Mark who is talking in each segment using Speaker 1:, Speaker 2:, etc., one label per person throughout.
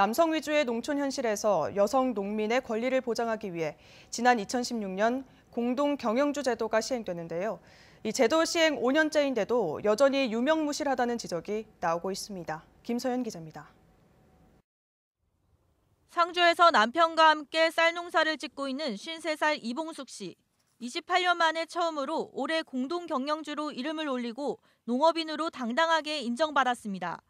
Speaker 1: 남성 위주의 농촌 현실에서 여성 농민의 권리를 보장하기 위해 지난 2016년 공동 경영주 제도가 시행됐는데요이 제도 시행 5년째인데도 여전히 유명무실하다는 지적이 나오고 있습니다. 김서연 기자입니다. 상주에서 남편과 함께 쌀 농사를 짓고 있는 53살 이봉숙 씨. 28년 만에 처음으로 올해 공동 경영주로 이름을 올리고 농업인으로 당당하게 인정받았습니다.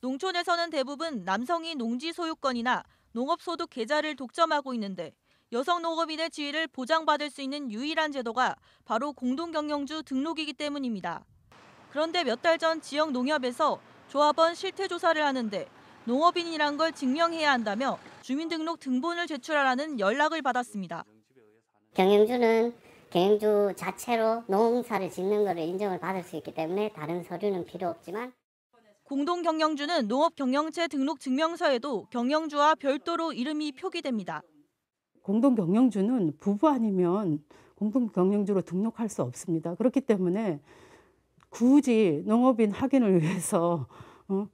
Speaker 1: 농촌에서는 대부분 남성이 농지 소유권이나 농업소득 계좌를 독점하고 있는데 여성 농업인의 지위를 보장받을 수 있는 유일한 제도가 바로 공동경영주 등록이기 때문입니다. 그런데 몇 달 전 지역 농협에서 조합원 실태 조사를 하는데 농업인이란 걸 증명해야 한다며 주민등록 등본을 제출하라는 연락을 받았습니다.
Speaker 2: 경영주는 경영주 자체로 농사를 짓는 것을 인정을 받을 수 있기 때문에 다른 서류는 필요 없지만
Speaker 1: 공동경영주는 농업경영체 등록 증명서에도 경영주와 별도로 이름이 표기됩니다.
Speaker 2: 공동경영주는 부부 아니면 공동경영주로 등록할 수 없습니다. 그렇기 때문에 굳이 농업인 확인을 위해서 어,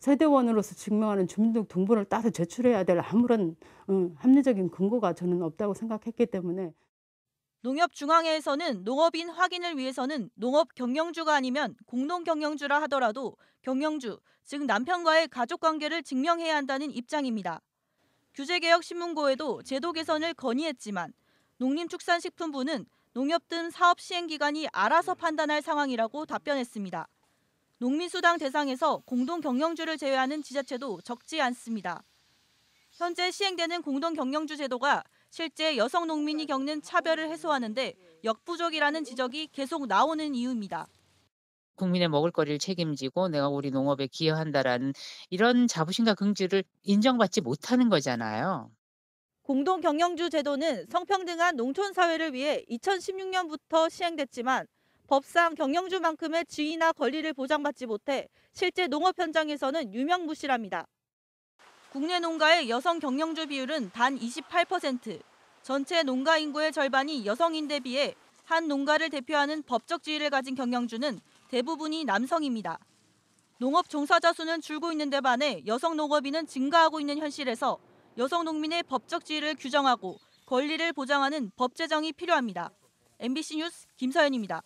Speaker 2: 세대원으로서 증명하는 주민등등본을 따로 제출해야 될 아무런 어, 합리적인 근거가 저는 없다고 생각했기
Speaker 1: 때문에 농협중앙회에서는 농업인 확인을 위해서는 농업 경영주가 아니면 공동 경영주라 하더라도 경영주, 즉 남편과의 가족 관계를 증명해야 한다는 입장입니다. 규제개혁신문고에도 제도 개선을 건의했지만 농림축산식품부는 농협 등 사업 시행기관이 알아서 판단할 상황이라고 답변했습니다. 농민수당 대상에서 공동 경영주를 제외하는 지자체도 적지 않습니다. 현재 시행되는 공동 경영주 제도가 실제 여성 농민이 겪는 차별을 해소하는데 역부족이라는 지적이 계속 나오는 이유입니다.
Speaker 2: 국민의 먹을거리를 책임지고 내가 우리 농업에 기여한다라는 이런 자부심과 긍지를 인정받지 못하는 거잖아요.
Speaker 1: 공동 경영주 제도는 성평등한 농촌 사회를 위해 2016년부터 시행됐지만 법상 경영주만큼의 지위나 권리를 보장받지 못해 실제 농업 현장에서는 유명무실합니다. 국내 농가의 여성 경영주 비율은 단 28%, 전체 농가 인구의 절반이 여성인데 비해 한 농가를 대표하는 법적 지위를 가진 경영주는 대부분이 남성입니다. 농업 종사자 수는 줄고 있는 데 반해 여성 농업인은 증가하고 있는 현실에서 여성 농민의 법적 지위를 규정하고 권리를 보장하는 법 제정이 필요합니다. MBC 뉴스 김서연입니다.